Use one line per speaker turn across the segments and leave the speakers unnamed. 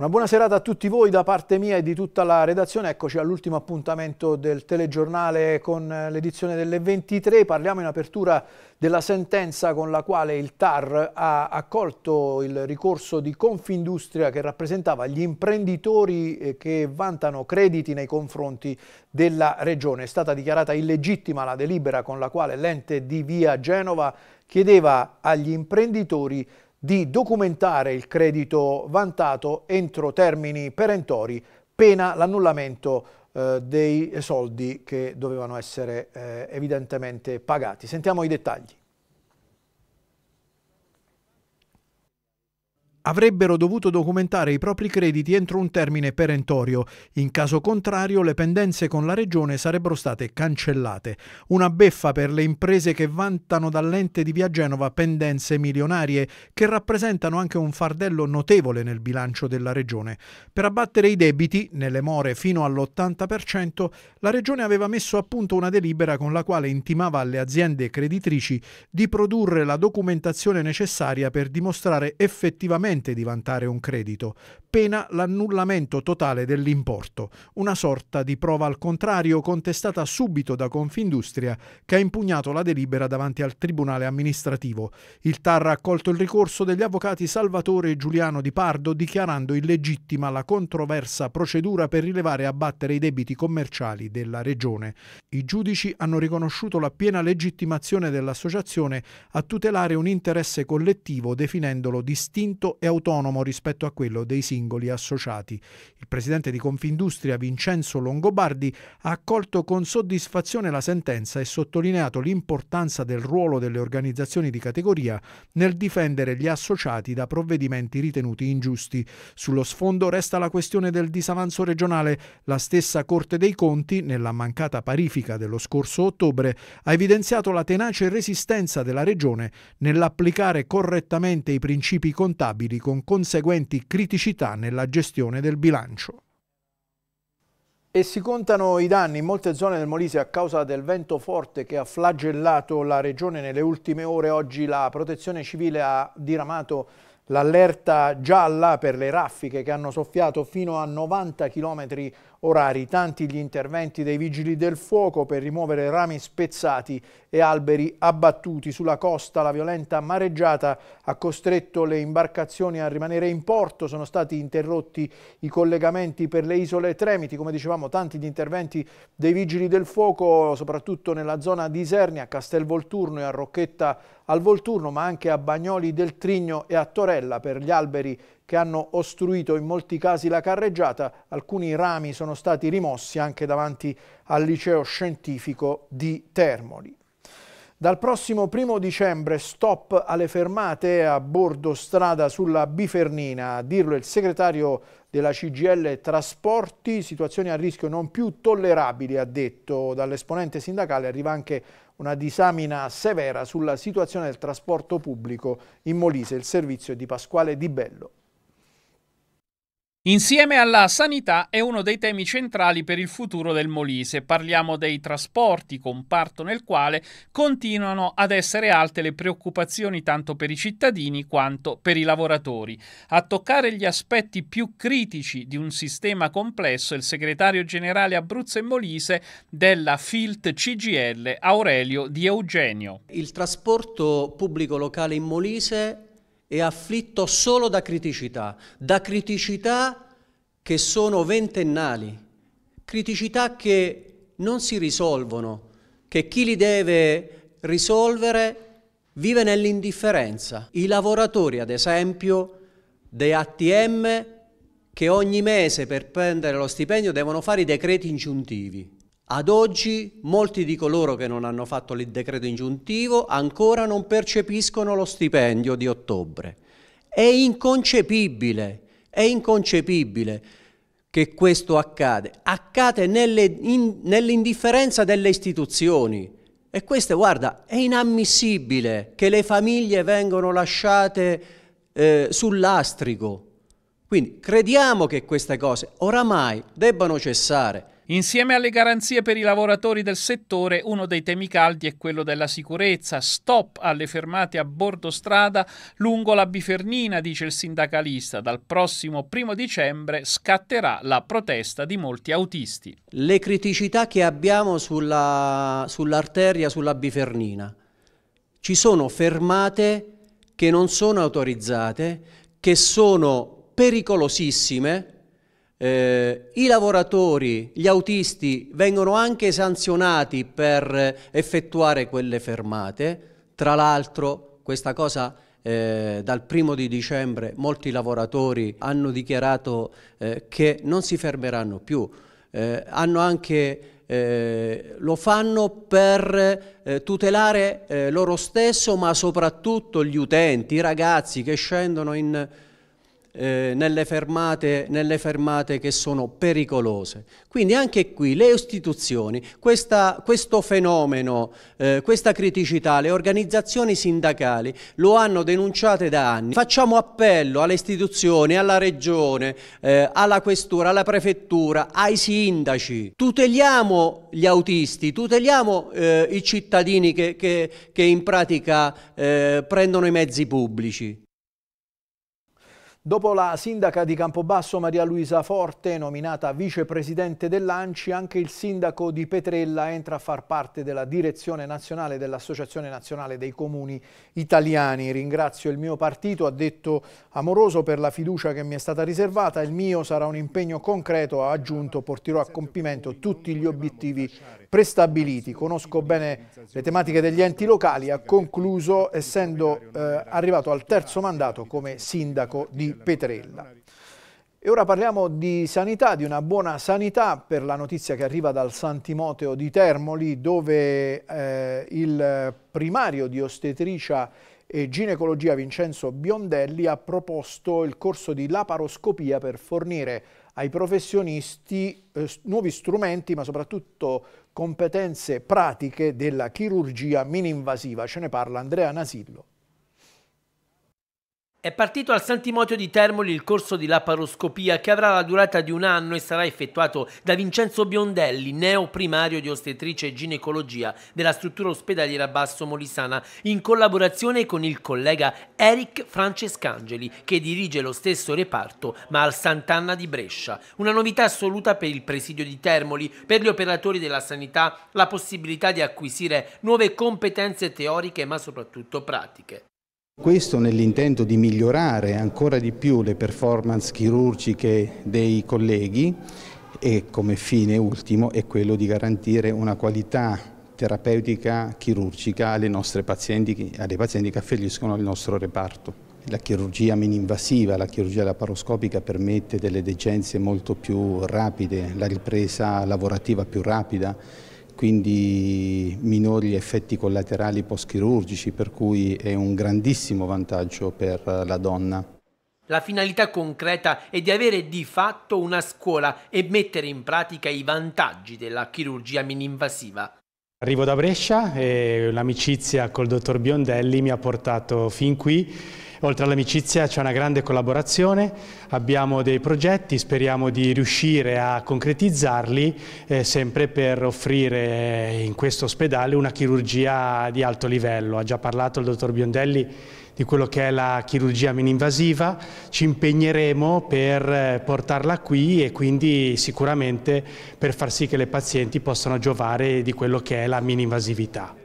Una buona serata a tutti voi da parte mia e di tutta la redazione. Eccoci all'ultimo appuntamento del telegiornale con eh, l'edizione delle 23. Parliamo in apertura della sentenza con la quale il TAR ha accolto il ricorso di Confindustria che rappresentava gli imprenditori eh, che vantano crediti nei confronti della regione. È stata dichiarata illegittima la delibera con la quale l'ente di Via Genova chiedeva agli imprenditori di documentare il credito vantato entro termini perentori, pena l'annullamento eh, dei soldi che dovevano essere eh, evidentemente pagati. Sentiamo i dettagli. avrebbero dovuto documentare i propri crediti entro un termine perentorio. In caso contrario le pendenze con la Regione sarebbero state cancellate. Una beffa per le imprese che vantano dall'ente di Via Genova pendenze milionarie, che rappresentano anche un fardello notevole nel bilancio della Regione. Per abbattere i debiti, nelle more fino all'80%, la Regione aveva messo a punto una delibera con la quale intimava alle aziende creditrici di produrre la documentazione necessaria per dimostrare effettivamente consente di vantare un credito, pena l'annullamento totale dell'importo, una sorta di prova al contrario contestata subito da Confindustria che ha impugnato la delibera davanti al Tribunale amministrativo. Il TAR ha accolto il ricorso degli avvocati Salvatore e Giuliano Di Pardo dichiarando illegittima la controversa procedura per rilevare e abbattere i debiti commerciali della Regione. I giudici hanno riconosciuto la piena legittimazione dell'associazione a tutelare un interesse collettivo definendolo distinto e autonomo rispetto a quello dei singoli associati. Il presidente di Confindustria Vincenzo Longobardi ha accolto con soddisfazione la sentenza e sottolineato l'importanza del ruolo delle organizzazioni di categoria nel difendere gli associati da provvedimenti ritenuti ingiusti. Sullo sfondo resta la questione del disavanzo regionale. La stessa Corte dei Conti, nella mancata parifica dello scorso ottobre, ha evidenziato la tenace resistenza della Regione nell'applicare correttamente i principi contabili utili con conseguenti criticità nella gestione del bilancio. E si contano i danni in molte zone del Molise a causa del vento forte che ha flagellato la regione nelle ultime ore. Oggi la protezione civile ha diramato l'allerta gialla per le raffiche che hanno soffiato fino a 90 km orari, tanti gli interventi dei vigili del fuoco per rimuovere rami spezzati e alberi abbattuti. Sulla costa la violenta mareggiata ha costretto le imbarcazioni a rimanere in porto, sono stati interrotti i collegamenti per le isole Tremiti, come dicevamo tanti gli interventi dei vigili del fuoco, soprattutto nella zona di Isernia, Castel Volturno e a Rocchetta al Volturno, ma anche a Bagnoli del Trigno e a Torella per gli alberi che hanno ostruito in molti casi la carreggiata, alcuni rami sono stati rimossi anche davanti al liceo scientifico di Termoli. Dal prossimo primo dicembre stop alle fermate a bordo strada sulla Bifernina, a dirlo il segretario della CGL Trasporti, situazioni a rischio non più tollerabili, ha detto dall'esponente sindacale, arriva anche una disamina severa sulla situazione del trasporto pubblico in Molise, il servizio di Pasquale Di Bello. Insieme alla sanità è uno dei temi centrali per il futuro del Molise. Parliamo dei trasporti, comparto nel quale continuano ad essere alte le preoccupazioni tanto per i cittadini quanto per i lavoratori. A toccare gli aspetti più critici di un sistema complesso il segretario generale Abruzzo e Molise della FILT CGL Aurelio Di Eugenio.
Il trasporto pubblico locale in Molise è afflitto solo da criticità, da criticità che sono ventennali, criticità che non si risolvono, che chi li deve risolvere vive nell'indifferenza. I lavoratori, ad esempio, dei ATM che ogni mese per prendere lo stipendio devono fare i decreti ingiuntivi. Ad oggi molti di coloro che non hanno fatto il decreto ingiuntivo ancora non percepiscono lo stipendio di ottobre. È inconcepibile, è inconcepibile che questo accade. Accade nell'indifferenza delle istituzioni. E questo, guarda, è inammissibile che le famiglie vengano lasciate eh, sul Quindi crediamo che queste cose oramai debbano cessare.
Insieme alle garanzie per i lavoratori del settore, uno dei temi caldi è quello della sicurezza. Stop alle fermate a bordo strada lungo la Bifernina, dice il sindacalista. Dal prossimo primo dicembre scatterà la protesta di molti autisti.
Le criticità che abbiamo sull'arteria, sulla Bifernina. Ci sono fermate che non sono autorizzate, che sono pericolosissime, eh, i lavoratori, gli autisti vengono anche sanzionati per eh, effettuare quelle fermate. Tra l'altro, questa cosa eh, dal primo di dicembre molti lavoratori hanno dichiarato eh, che non si fermeranno più. Eh, anche, eh, lo fanno per tutelare loro stesso, ma soprattutto gli utenti, i ragazzi che scendono in eh, nelle, fermate, nelle, fermate, che sono pericolose. Quindi anche qui le istituzioni, questa, questo fenomeno, eh, questa criticità, le organizzazioni sindacali lo hanno denunciate da anni. Facciamo appello alle istituzioni, alla regione, eh, alla questura, alla prefettura, ai sindaci. Tuteliamo gli autisti, tuteliamo eh, i cittadini che, che, che in pratica eh, prendono i mezzi pubblici.
Dopo la sindaca di Campobasso Maria Luisa Forte, nominata vicepresidente dell'ANCI, anche il sindaco di Petrella entra a far parte della direzione nazionale dell'Associazione Nazionale dei Comuni Italiani. Ringrazio il mio partito, ha detto Amoroso, per la fiducia che mi è stata riservata. Il mio sarà un impegno concreto, ha aggiunto, porterò a compimento tutti gli obiettivi prestabiliti. Conosco bene le tematiche degli enti locali, ha concluso essendo eh, arrivato al terzo mandato come sindaco di Petrella. Petrella. E ora parliamo di sanità, di una buona sanità per la notizia che arriva dal Santimoteo di Termoli dove eh, il primario di ostetricia e ginecologia Vincenzo Biondelli ha proposto il corso di laparoscopia per fornire ai professionisti eh, nuovi strumenti ma soprattutto competenze pratiche della chirurgia mininvasiva. Ce ne parla Andrea Nasillo.
È partito al Santimotio di Termoli il corso di laparoscopia che avrà la durata di un anno e sarà effettuato da Vincenzo Biondelli, neo primario di ostetrice e ginecologia della struttura ospedaliera Basso Molisana, in collaborazione con il collega Eric Francescangeli, che dirige lo stesso reparto ma al Sant'Anna di Brescia. Una novità assoluta per il presidio di Termoli, per gli operatori della sanità, la possibilità di acquisire nuove competenze teoriche ma soprattutto pratiche.
Questo nell'intento di migliorare ancora di più le performance chirurgiche dei colleghi e come fine ultimo è quello di garantire una qualità terapeutica chirurgica alle nostre pazienti, alle pazienti che afferiscono il nostro reparto. La chirurgia mininvasiva, la chirurgia laparoscopica permette delle degenze molto più rapide, la ripresa lavorativa più rapida quindi minori effetti collaterali post-chirurgici, per cui è un grandissimo vantaggio per eh, la donna.
La finalità concreta è di avere di fatto una scuola e mettere in pratica i vantaggi della chirurgia mininvasiva.
Arrivo da Brescia e l'amicizia col dottor Biondelli mi ha portato fin qui Oltre all'amicizia c'è una grande collaborazione, abbiamo dei progetti, speriamo di riuscire a concretizzarli eh, sempre per offrire eh, in questo ospedale una chirurgia di alto livello. Ha già parlato il dottor Biondelli di quello che è la chirurgia mininvasiva, ci impegneremo per eh, portarla qui e quindi sicuramente per far sì che le pazienti possano giovare di quello che è la mininvasività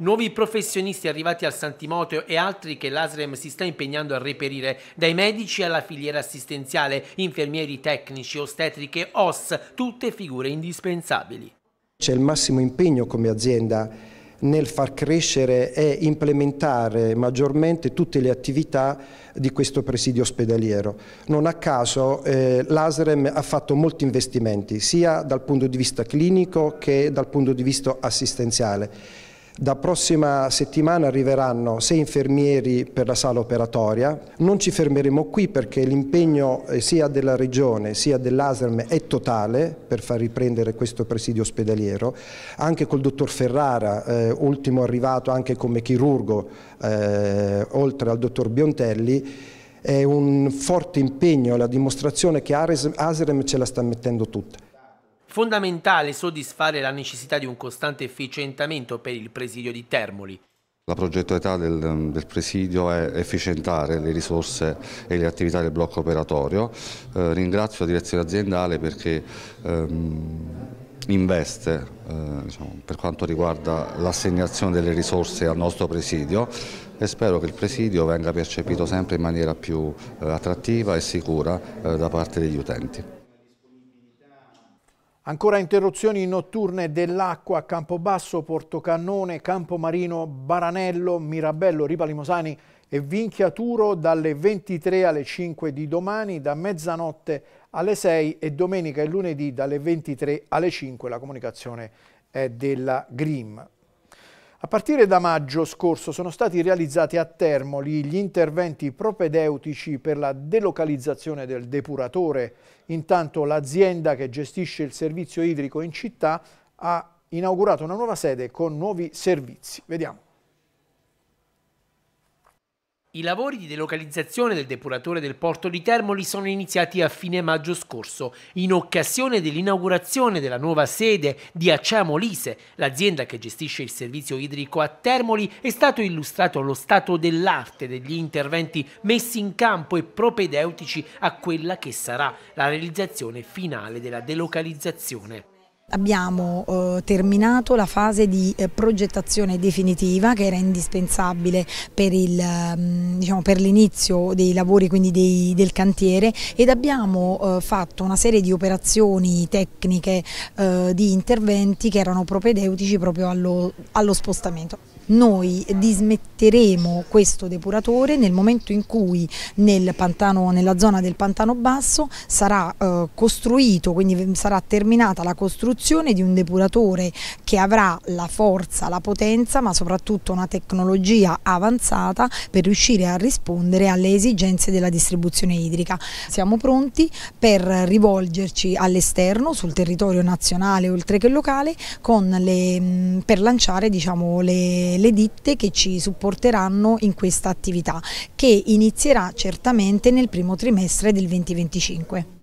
nuovi professionisti arrivati al Santimoteo e altri che l'ASREM si sta impegnando a reperire, dai medici alla filiera assistenziale, infermieri tecnici, ostetriche, OS, tutte figure indispensabili.
C'è il massimo impegno come azienda nel far crescere e implementare maggiormente tutte le attività di questo presidio ospedaliero. Non a caso eh, l'ASREM ha fatto molti investimenti sia dal punto di vista clinico che dal punto di vista assistenziale da prossima settimana arriveranno sei infermieri per la sala operatoria. Non ci fermeremo qui perché l'impegno eh, sia della Regione sia dell'ASRM è totale per far riprendere questo presidio ospedaliero. Anche col dottor Ferrara, eh, ultimo arrivato anche come chirurgo, eh, oltre al dottor Biontelli, è un forte impegno, la dimostrazione che ASRM ce la sta mettendo tutta.
Fondamentale soddisfare la necessità di un costante efficientamento per il presidio di Termoli.
La progettualità del, del, presidio è efficientare le risorse e le attività del blocco operatorio. Eh, ringrazio la direzione aziendale perché ehm, investe eh, diciamo, per quanto riguarda l'assegnazione delle risorse al nostro presidio e spero che il presidio venga percepito sempre in maniera più eh, attrattiva e sicura eh, da parte degli utenti.
Ancora interruzioni notturne dell'acqua a Campobasso, Portocannone, Campomarino, Baranello, Mirabello, Limosani e Vinchiaturo dalle 23 alle 5 di domani, da mezzanotte alle 6 e domenica e lunedì dalle 23 alle 5. La comunicazione è della Grimm. A partire da maggio scorso sono stati realizzati a Termoli gli interventi propedeutici per la delocalizzazione del depuratore. Intanto l'azienda che gestisce il servizio idrico in città ha inaugurato una nuova sede con nuovi servizi. Vediamo.
I lavori di delocalizzazione del depuratore del porto di Termoli sono iniziati a fine maggio scorso, in occasione dell'inaugurazione della nuova sede di Acea Molise. l'azienda che gestisce il servizio idrico a Termoli, è stato illustrato lo stato dell'arte degli interventi messi in campo e propedeutici a quella che sarà la realizzazione finale della delocalizzazione.
Abbiamo eh, terminato la fase di eh, progettazione definitiva che era indispensabile per mm, diciamo, l'inizio diciamo, dei lavori quindi dei, del cantiere ed abbiamo eh, fatto una serie di operazioni tecniche eh, di interventi che erano propedeutici proprio allo, allo spostamento noi dismetteremo questo depuratore nel momento in cui nel pantano, nella zona del pantano basso sarà eh, costruito, quindi sarà terminata la costruzione di un depuratore che avrà la forza, la potenza ma soprattutto una tecnologia avanzata per riuscire a rispondere alle esigenze della distribuzione idrica. Siamo pronti per rivolgerci all'esterno sul territorio nazionale oltre che locale le, mm, per lanciare diciamo, le le ditte che ci supporteranno in questa attività che inizierà certamente nel primo trimestre del 2025.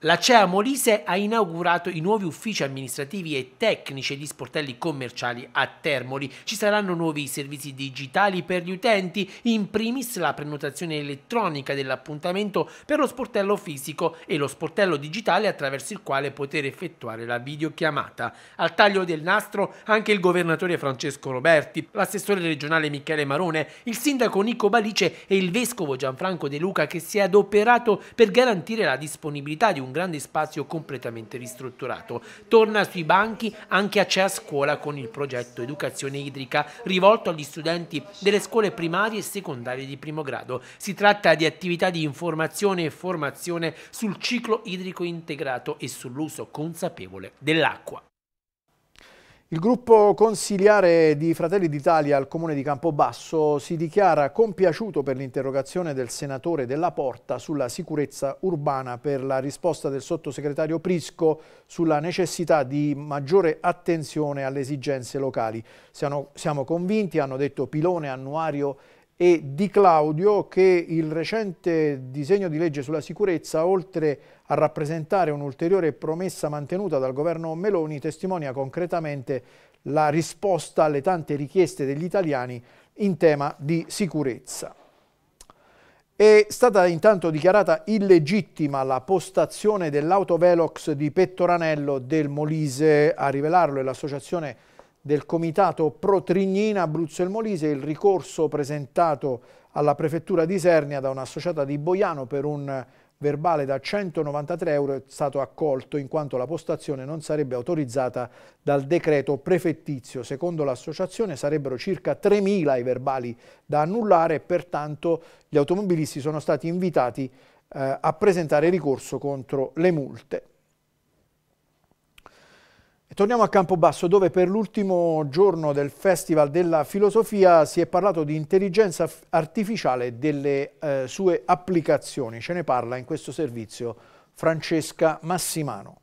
La CEA Molise ha inaugurato i nuovi uffici amministrativi e tecnici di sportelli commerciali a Termoli. Ci saranno nuovi servizi digitali per gli utenti, in primis la prenotazione elettronica dell'appuntamento per lo sportello fisico e lo sportello digitale attraverso il quale poter effettuare la videochiamata. Al taglio del nastro anche il governatore Francesco Roberti, l'assessore regionale Michele Marone, il sindaco Nico Balice e il vescovo Gianfranco De Luca che si è adoperato per garantire la disponibilità di un un grande spazio completamente ristrutturato. Torna sui banchi anche a Cea Scuola con il progetto Educazione Idrica rivolto agli studenti delle scuole primarie e secondarie di primo grado. Si tratta di attività di informazione e formazione sul ciclo idrico integrato e sull'uso consapevole dell'acqua.
Il gruppo consiliare di Fratelli d'Italia al Comune di Campobasso si dichiara compiaciuto per l'interrogazione del senatore Della Porta sulla sicurezza urbana per la risposta del sottosegretario Prisco sulla necessità di maggiore attenzione alle esigenze locali. Siamo, siamo convinti, hanno detto Pilone, Annuario e Di Claudio che il recente disegno di legge sulla sicurezza, oltre a rappresentare un'ulteriore promessa mantenuta dal governo Meloni, testimonia concretamente la risposta alle tante richieste degli italiani in tema di sicurezza. È stata intanto dichiarata illegittima la postazione dell'autovelox di Pettoranello del Molise, a rivelarlo è l'associazione del Comitato Pro Trignina Abruzzo e Molise il ricorso presentato alla Prefettura di Isernia da un'associata di Boiano per un verbale da 193 euro è stato accolto in quanto la postazione non sarebbe autorizzata dal decreto prefettizio. Secondo l'associazione sarebbero circa 3.000 i verbali da annullare e pertanto gli automobilisti sono stati invitati eh, a presentare ricorso contro le multe torniamo a Campobasso dove per l'ultimo giorno del Festival della Filosofia si è parlato di intelligenza artificiale e delle eh, sue applicazioni. Ce ne parla in questo servizio Francesca Massimano.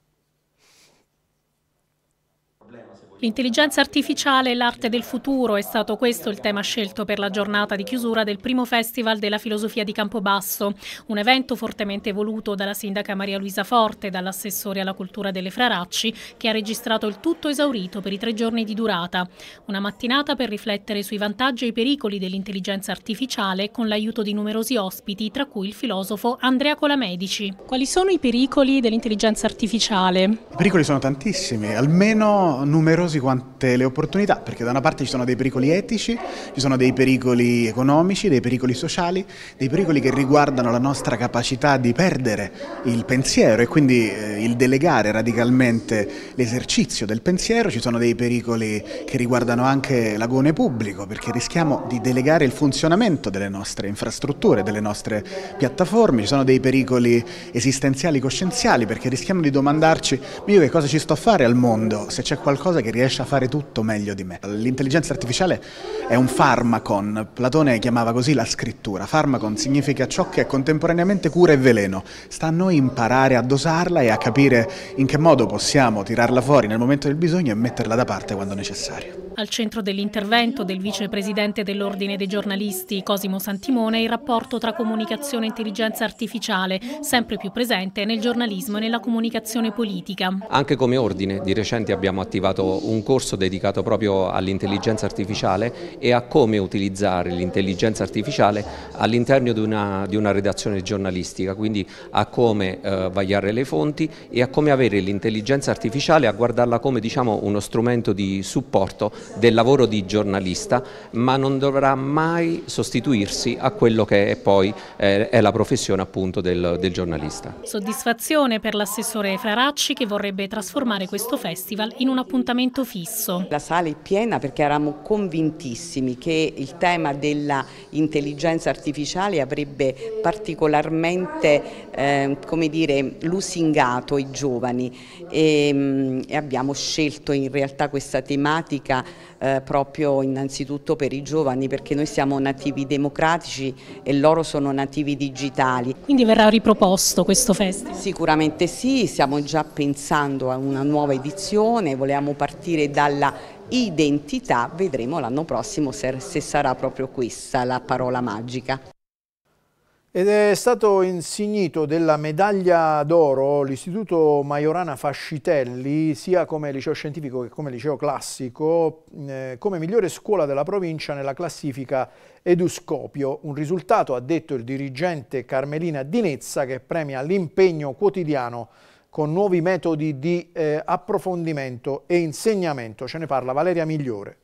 L'intelligenza artificiale e l'arte del futuro è stato questo il tema scelto per la giornata di chiusura del primo Festival della Filosofia di Campobasso, un evento fortemente voluto dalla sindaca Maria Luisa Forte e dall'assessore alla cultura delle Fraracci, che ha registrato il tutto esaurito per i tre giorni di durata. Una mattinata per riflettere sui vantaggi e i pericoli dell'intelligenza artificiale con l'aiuto di numerosi ospiti, tra cui il filosofo Andrea Colamedici. Quali sono i pericoli dell'intelligenza artificiale? I pericoli
sono tantissimi, almeno numerosi quante le opportunità, perché da una parte ci sono dei pericoli etici, ci sono dei pericoli economici, dei pericoli sociali, dei pericoli che riguardano la nostra capacità di perdere il pensiero e quindi eh, il delegare radicalmente l'esercizio del pensiero, ci sono dei pericoli che riguardano anche l'agone pubblico, perché rischiamo di delegare il funzionamento delle nostre infrastrutture, delle nostre piattaforme, ci sono dei pericoli esistenziali coscienziali, perché rischiamo di domandarci, ma io che cosa ci sto a fare al mondo se c'è qualcosa che riesce a fare tutto meglio di me. L'intelligenza artificiale è un farmacon, Platone chiamava così la scrittura. Farmacon significa ciò che è contemporaneamente cura e veleno. Sta a noi imparare a dosarla e a capire in che modo possiamo tirarla fuori nel momento del bisogno e metterla da parte quando necessario.
Al centro dell'intervento del vicepresidente dell'Ordine dei giornalisti Cosimo Santimone il rapporto tra comunicazione e intelligenza artificiale, sempre più presente nel giornalismo e nella comunicazione politica.
Anche come ordine di recente abbiamo attivato un corso dedicato proprio all'intelligenza artificiale e a come utilizzare l'intelligenza artificiale all'interno di, di una, redazione giornalistica, quindi a come eh, vagliare le fonti e a come avere l'intelligenza artificiale a guardarla come diciamo, uno strumento di supporto del lavoro di giornalista, ma non dovrà mai sostituirsi a quello che è poi eh, è la professione appunto del, del giornalista.
Soddisfazione per l'assessore Fraracci che vorrebbe trasformare questo festival in un appuntamento fisso.
La sala è piena perché eravamo convintissimi che il tema dell'intelligenza artificiale avrebbe particolarmente eh, come dire, lusingato i giovani e, ehm, e abbiamo scelto in realtà questa tematica eh, proprio innanzitutto per i giovani perché noi siamo nativi democratici e loro sono nativi digitali. Quindi verrà riproposto questo festival? Sicuramente sì, stiamo già pensando a una nuova edizione, volevamo partire dalla identità, vedremo l'anno prossimo se, se sarà proprio questa la parola magica.
Ed è stato insignito della medaglia d'oro l'Istituto Maiorana Fascitelli, sia come liceo scientifico che come liceo classico, eh, come migliore scuola della provincia nella classifica Eduscopio. Un risultato, ha detto il dirigente Carmelina Dinezza, che premia l'impegno quotidiano con nuovi metodi di eh, approfondimento e insegnamento. Ce ne parla Valeria Migliore.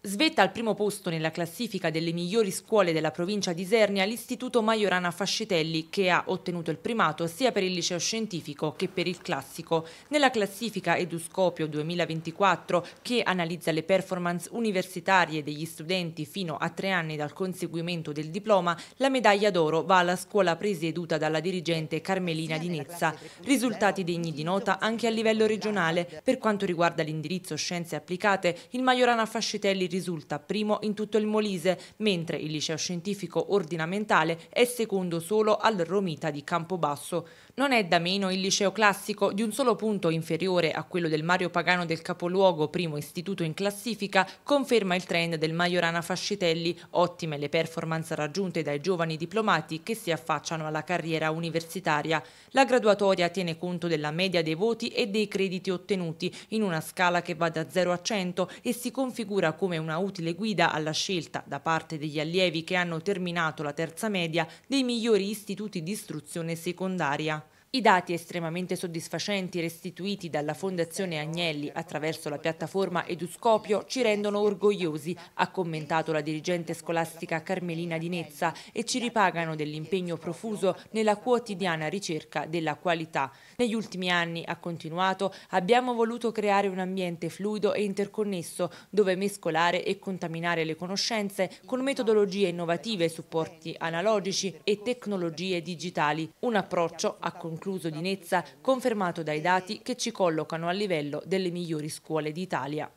Svetta al primo posto nella classifica delle migliori scuole della provincia di Isernia l'Istituto Maiorana Fascitelli che ha ottenuto il primato sia per il liceo scientifico che per il classico. Nella classifica Eduscopio 2024 che analizza le performance universitarie degli studenti fino a tre anni dal conseguimento del diploma, la medaglia d'oro va alla scuola presieduta dalla dirigente Carmelina Di Nizza. Risultati degni di nota anche a livello regionale. Per quanto riguarda l'indirizzo Scienze Applicate, il Maiorana Fascitelli risulta primo in tutto il Molise, mentre il liceo scientifico ordinamentale è secondo solo al Romita di Campobasso. Non è da meno il liceo classico, di un solo punto inferiore a quello del Mario Pagano del capoluogo, primo istituto in classifica, conferma il trend del Majorana Fascitelli, ottime le performance raggiunte dai giovani diplomati che si affacciano alla carriera universitaria. La graduatoria tiene conto della media dei voti e dei crediti ottenuti in una scala che va da 0 a 100 e si configura come una utile guida alla scelta da parte degli allievi che hanno terminato la terza media dei migliori istituti di istruzione secondaria. I dati estremamente soddisfacenti restituiti dalla Fondazione Agnelli attraverso la piattaforma Eduscopio ci rendono orgogliosi, ha commentato la dirigente scolastica Carmelina Di Nezza, e ci ripagano dell'impegno profuso nella quotidiana ricerca della qualità. Negli ultimi anni, ha continuato, abbiamo voluto creare un ambiente fluido e interconnesso dove mescolare e contaminare le conoscenze con metodologie innovative, supporti analogici e tecnologie digitali. Un approccio, ha concluso, concluso di Nizza, confermato dai dati che ci collocano a livello delle migliori scuole d'Italia.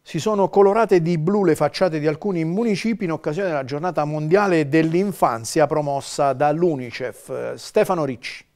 Si sono colorate di blu le facciate di alcuni municipi in occasione della giornata mondiale dell'infanzia promossa dall'Unicef. Stefano Ricci.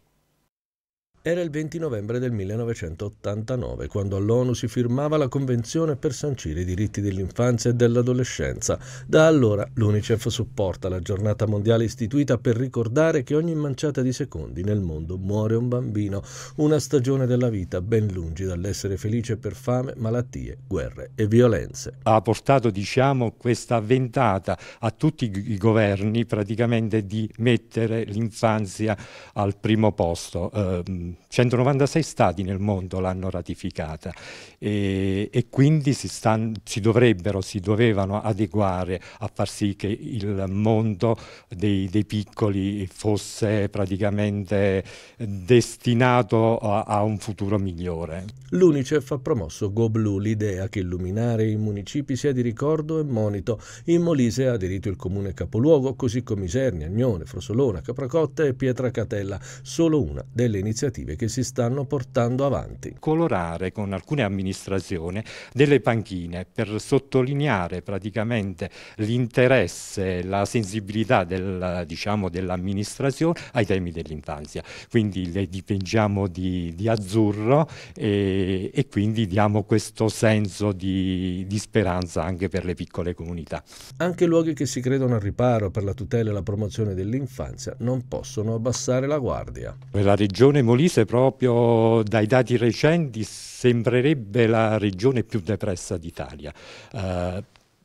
Era il 20 novembre del 1989, quando all'ONU si firmava la Convenzione per sancire i diritti dell'infanzia e dell'adolescenza. Da allora l'UNICEF supporta la giornata mondiale istituita per ricordare che ogni manciata di secondi nel mondo muore un bambino, una stagione della vita ben lungi dall'essere felice per fame, malattie, guerre
e violenze. Ha portato, diciamo, questa ventata a tutti i governi praticamente di mettere l'infanzia al primo posto. Eh, 196 stati nel mondo l'hanno ratificata e, e quindi si, stanno, si, dovrebbero, si dovevano adeguare a far sì che il mondo dei, dei piccoli fosse praticamente destinato a, a un futuro migliore.
L'UNICEF ha promosso Go Blue l'idea che illuminare i municipi sia di ricordo e monito. In Molise ha aderito il comune capoluogo, così come Isernia, Agnone, Frosolona, Capracotta e Pietracatella, solo una delle iniziative iniziative che
si stanno portando avanti. Colorare con alcune amministrazioni delle panchine per sottolineare praticamente l'interesse, la sensibilità del, diciamo, dell'amministrazione ai temi dell'infanzia. Quindi le dipingiamo di, di azzurro e, e, quindi diamo questo senso di, di speranza anche per le piccole comunità.
Anche luoghi che si credono al riparo per la tutela e la promozione dell'infanzia non possono abbassare la guardia.
La regione Molise Molise proprio dai dati recenti sembrerebbe la regione più depressa d'Italia. Eh,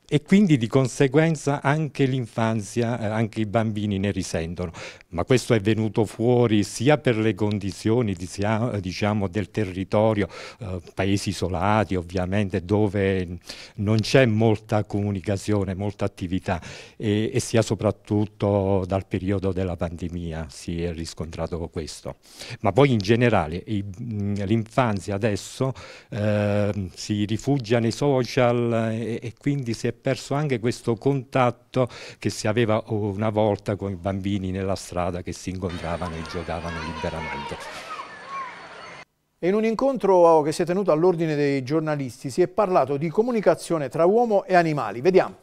e quindi di conseguenza anche l'infanzia, eh, anche i bambini ne risentono. Ma questo è venuto fuori sia per le condizioni diciamo, del territorio, eh, paesi isolati ovviamente, dove non c'è molta comunicazione, molta attività e, e, sia soprattutto dal periodo della pandemia si è riscontrato questo. Ma poi in generale l'infanzia adesso eh, si rifugia nei social e, eh, e quindi si è perso anche questo contatto che si aveva una volta con i bambini nella strada che si incontravano e giocavano liberamente.
In un incontro che si è tenuto all'ordine dei giornalisti si è parlato di comunicazione tra uomo e animali. Vediamo.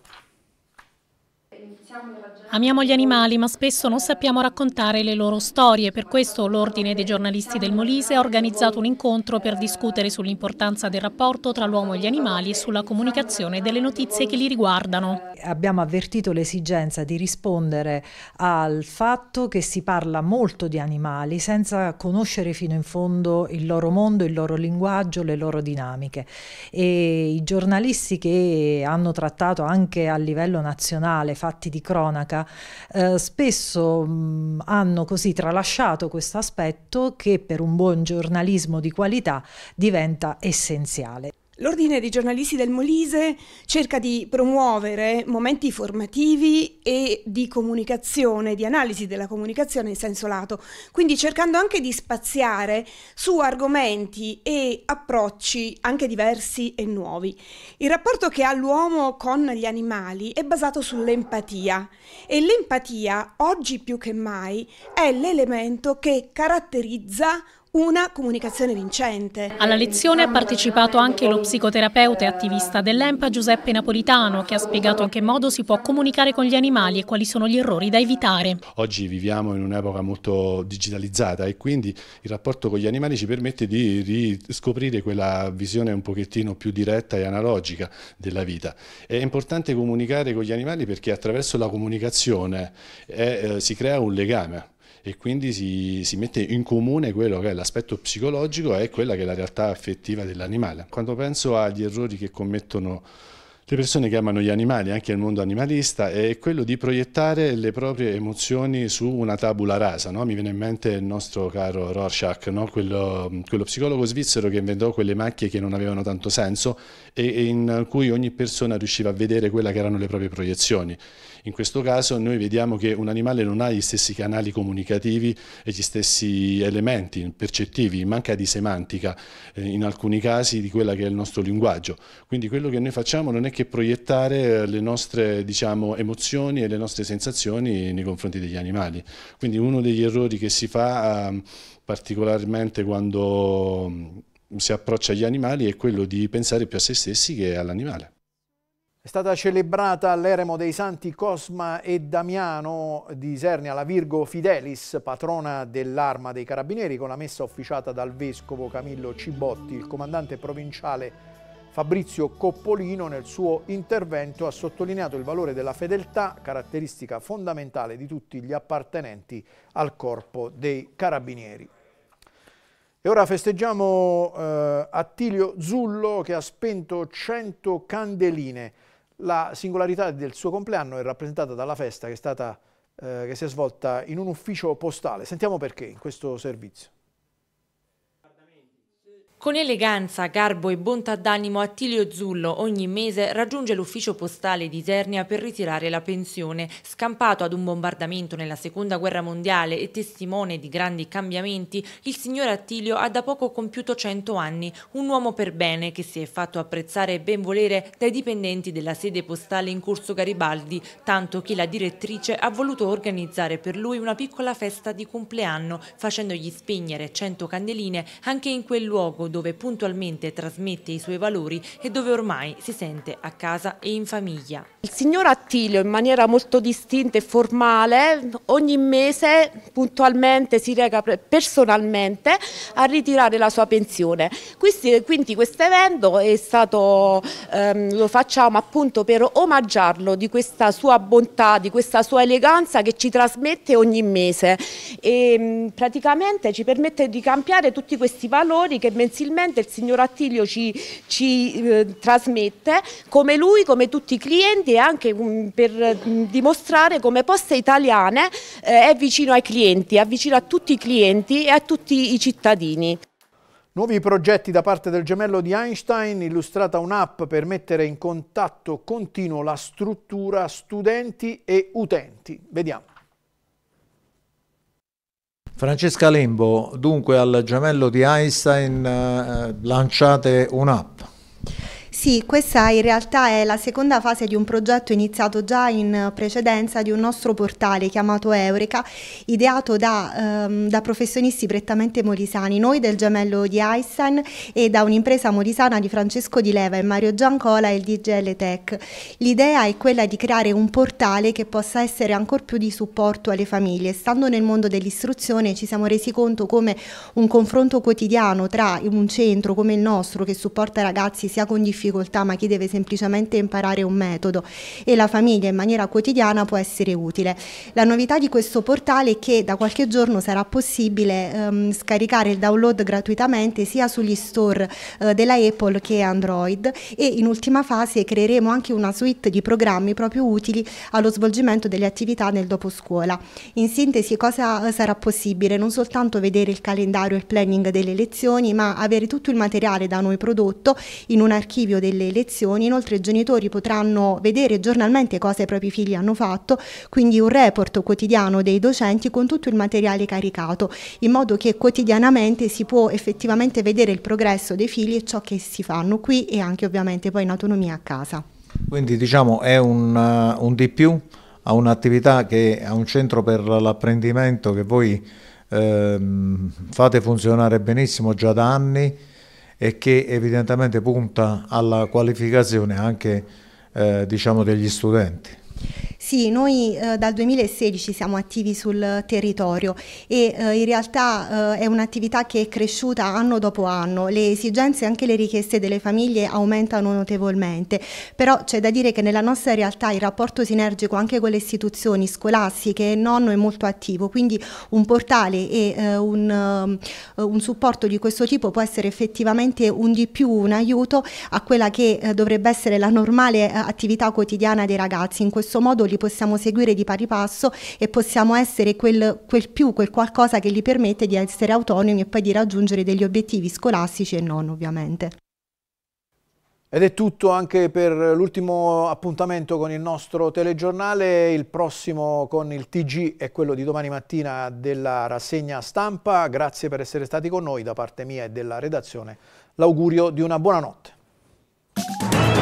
Amiamo gli animali, ma spesso non sappiamo raccontare le loro storie. Per questo l'Ordine dei giornalisti del Molise ha organizzato un incontro per discutere sull'importanza del rapporto tra l'uomo e gli animali e sulla comunicazione delle notizie che li riguardano.
Abbiamo avvertito l'esigenza di rispondere al fatto che si parla molto di animali senza conoscere fino in fondo il loro mondo, il loro linguaggio, le loro dinamiche. E I giornalisti che hanno trattato anche a livello nazionale fatti di cronaca, eh, spesso mh, mm, hanno così tralasciato questo aspetto che per un buon giornalismo di qualità diventa essenziale. L'Ordine dei giornalisti del Molise cerca di promuovere momenti formativi e di comunicazione, di analisi della comunicazione in senso lato, quindi cercando anche di spaziare su argomenti e approcci anche diversi e nuovi. Il rapporto che ha l'uomo con gli animali è basato sull'empatia e l'empatia oggi più che mai è l'elemento che caratterizza una comunicazione vincente. Alla
lezione ha partecipato anche lo psicoterapeuta e attivista dell'EMPA Giuseppe Napolitano che ha spiegato in che modo si può comunicare con gli animali e quali sono gli errori da evitare.
Oggi viviamo in un'epoca molto digitalizzata e quindi il rapporto con gli animali ci permette di riscoprire quella visione un pochettino più diretta e analogica della vita. È importante comunicare con gli animali perché attraverso la comunicazione è, eh, eh, si crea un legame e quindi si, si, mette in comune quello che è l'aspetto psicologico e quella che è la realtà affettiva dell'animale. Quando penso agli errori che commettono le persone che amano gli animali, anche il mondo animalista, è quello di proiettare le proprie emozioni su una tabula rasa. No? Mi viene in mente il nostro caro Rorschach, no? quello, quello, psicologo svizzero che inventò quelle macchie che non avevano tanto senso e, e in cui ogni persona riusciva a vedere quelle che erano le proprie proiezioni. In questo caso noi vediamo che un animale non ha gli stessi canali comunicativi e gli stessi elementi percettivi, manca di semantica eh, in alcuni casi di quella che è il nostro linguaggio. Quindi quello che noi facciamo non è che proiettare eh, le nostre diciamo, emozioni e le nostre sensazioni nei confronti degli animali. Quindi uno degli errori che si fa ehm, particolarmente quando mm, si approccia agli animali è quello di pensare più a se stessi che all'animale.
È stata celebrata all'eremo dei santi Cosma e Damiano di Isernia la Virgo Fidelis, patrona dell'arma dei carabinieri, con la messa officiata dal vescovo Camillo Cibotti, il comandante provinciale Fabrizio Coppolino nel suo intervento ha sottolineato il valore della fedeltà, caratteristica fondamentale di tutti gli appartenenti al corpo dei carabinieri. E ora festeggiamo eh, Attilio Zullo che ha spento 100 candeline. La singolarità del suo compleanno è rappresentata dalla festa che, stata, eh, che si è svolta in un ufficio postale. Sentiamo perché in questo servizio.
Con eleganza, garbo e bontà d'animo Attilio Zullo ogni mese raggiunge l'ufficio postale di Isernia per ritirare la pensione. Scampato ad un bombardamento nella seconda guerra mondiale e testimone di grandi cambiamenti, il signor Attilio ha da poco compiuto 100 anni, un uomo per bene che si è fatto apprezzare e benvolere dai dipendenti della sede postale in Corso Garibaldi, tanto che la direttrice ha voluto organizzare per lui una piccola festa di compleanno, facendogli spegnere 100 candeline anche in quel luogo dove puntualmente trasmette i suoi valori e dove ormai si sente a casa e in famiglia. Il signor Attilio in maniera molto distinta e formale ogni mese puntualmente si reca personalmente a ritirare la sua pensione. Quindi questo evento è stato, ehm, lo facciamo appunto per omaggiarlo di questa sua bontà, di questa sua eleganza che ci trasmette ogni mese e ehm, praticamente ci permette di cambiare tutti questi valori che mensilmente gentilmente il signor Attilio ci, ci eh, trasmette, come lui, come tutti i clienti e anche um, per um, dimostrare come Poste Italiane
eh, è vicino ai clienti, è vicino a tutti i clienti e a tutti i cittadini. Nuovi progetti da parte del gemello di Einstein, illustrata un'app per mettere in contatto continuo la struttura studenti e utenti. Vediamo. Francesca Lembo, dunque al gemello di Einstein eh, lanciate un'app.
Sì, questa in realtà è la seconda fase di un progetto iniziato già in precedenza di un nostro portale chiamato Eureka, ideato da, ehm, da professionisti prettamente molisani, noi del gemello di Einstein e da un'impresa molisana di Francesco Di Leva e Mario Giancola e il DGL Tech. L'idea è quella di creare un portale che possa essere ancor più di supporto alle famiglie. Stando nel mondo dell'istruzione ci siamo resi conto come un confronto quotidiano tra un centro come il nostro che supporta ragazzi sia con difficoltà difficoltà, ma chi deve semplicemente imparare un metodo e la famiglia in maniera quotidiana può essere utile. La novità di questo portale è che da qualche giorno sarà possibile ehm, scaricare il download gratuitamente sia sugli store eh, della Apple che Android e in ultima fase creeremo anche una suite di programmi proprio utili allo svolgimento delle attività nel doposcuola. In sintesi cosa eh, sarà possibile? Non soltanto vedere il calendario e il planning delle lezioni, ma avere tutto il materiale da noi prodotto in un archivio cambio delle elezioni, inoltre i genitori potranno vedere giornalmente cosa i propri figli hanno fatto, quindi un report quotidiano dei docenti con tutto il materiale caricato, in modo che quotidianamente si può effettivamente vedere il progresso dei figli e ciò che si fanno qui e anche ovviamente poi in autonomia a casa.
Quindi diciamo è un, uh, un di più a un'attività che è un centro per l'apprendimento che voi ehm, fate funzionare benissimo già da anni e che evidentemente punta alla qualificazione anche eh, diciamo degli studenti.
Sì, noi eh, dal 2016 siamo attivi sul territorio e eh, in realtà eh, è un'attività che è cresciuta anno dopo anno. Le esigenze e anche le richieste delle famiglie aumentano notevolmente, però c'è da dire che nella nostra realtà il rapporto sinergico anche con le istituzioni scolastiche e nonno è molto attivo, quindi un portale e eh, un, eh, un, supporto di questo tipo può essere effettivamente un di più, un aiuto a quella che eh, dovrebbe essere la normale attività quotidiana dei ragazzi. In questo modo li li possiamo seguire di pari passo e possiamo essere quel, quel più, quel qualcosa che gli permette di essere autonomi e poi di raggiungere degli obiettivi scolastici e non ovviamente.
Ed è tutto anche per l'ultimo appuntamento con il nostro telegiornale, il prossimo con il TG è quello di domani mattina della rassegna stampa. Grazie per essere stati con noi da parte mia e della redazione. L'augurio di una buona notte.